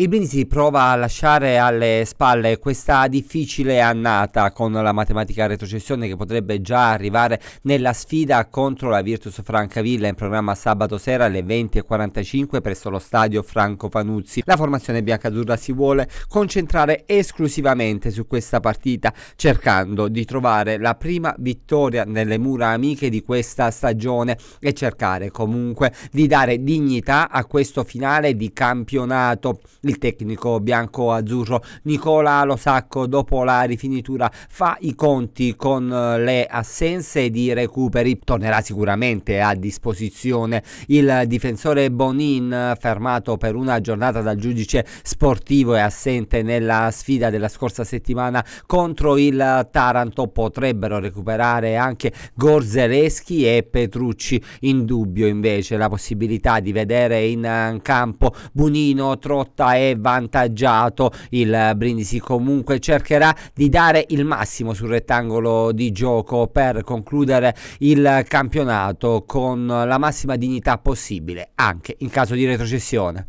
Il Brindisi prova a lasciare alle spalle questa difficile annata con la matematica retrocessione che potrebbe già arrivare nella sfida contro la Virtus Francavilla in programma sabato sera alle 20.45 presso lo stadio Franco Panuzzi. La formazione biancazzurra si vuole concentrare esclusivamente su questa partita cercando di trovare la prima vittoria nelle mura amiche di questa stagione e cercare comunque di dare dignità a questo finale di campionato il tecnico bianco-azzurro Nicola Losacco dopo la rifinitura fa i conti con eh, le assenze di recuperi tornerà sicuramente a disposizione il difensore Bonin fermato per una giornata dal giudice sportivo e assente nella sfida della scorsa settimana contro il Taranto potrebbero recuperare anche Gorzeleschi e Petrucci in dubbio invece la possibilità di vedere in eh, campo Bonino, Trotta e è vantaggiato il Brindisi comunque cercherà di dare il massimo sul rettangolo di gioco per concludere il campionato con la massima dignità possibile anche in caso di retrocessione